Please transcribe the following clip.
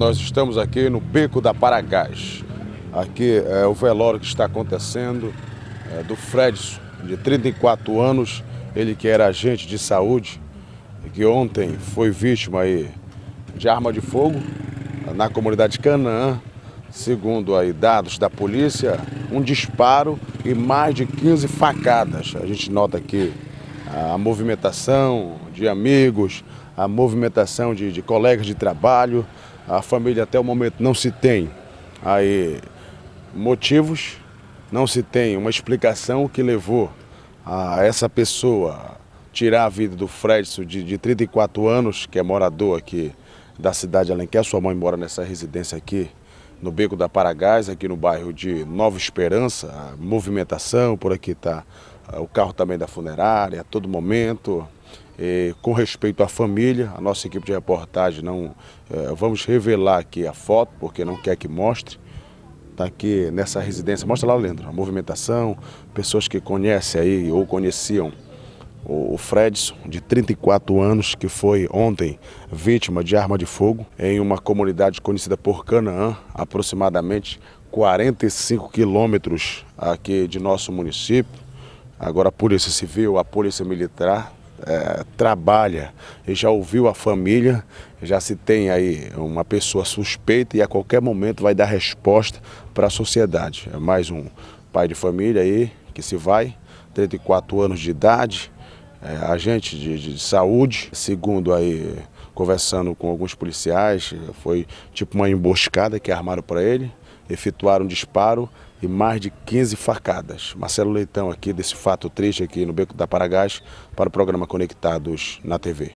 Nós estamos aqui no Pico da Paragás. Aqui é o velório que está acontecendo é, do Fredson, de 34 anos, ele que era agente de saúde, e que ontem foi vítima aí de arma de fogo na comunidade Canaã. Segundo aí dados da polícia, um disparo e mais de 15 facadas. A gente nota aqui a movimentação de amigos, a movimentação de, de colegas de trabalho, a família até o momento não se tem aí motivos, não se tem uma explicação que levou a essa pessoa tirar a vida do Fredson de, de 34 anos, que é morador aqui da cidade de Alenquer, sua mãe mora nessa residência aqui no Beco da Paragás, aqui no bairro de Nova Esperança, a movimentação, por aqui está o carro também da funerária, a todo momento. E, com respeito à família, a nossa equipe de reportagem não eh, vamos revelar aqui a foto, porque não quer que mostre. Está aqui nessa residência, mostra lá, Leandro, a movimentação, pessoas que conhecem aí ou conheciam o, o Fredson, de 34 anos, que foi ontem vítima de arma de fogo em uma comunidade conhecida por Canaã, aproximadamente 45 quilômetros aqui de nosso município. Agora a Polícia Civil, a Polícia Militar é, trabalha e já ouviu a família, já se tem aí uma pessoa suspeita e a qualquer momento vai dar resposta para a sociedade. É mais um pai de família aí que se vai, 34 anos de idade, é, agente de, de, de saúde, segundo aí conversando com alguns policiais, foi tipo uma emboscada que armaram para ele efetuaram disparo e mais de 15 facadas. Marcelo Leitão aqui desse fato triste aqui no Beco da Paragás para o programa Conectados na TV.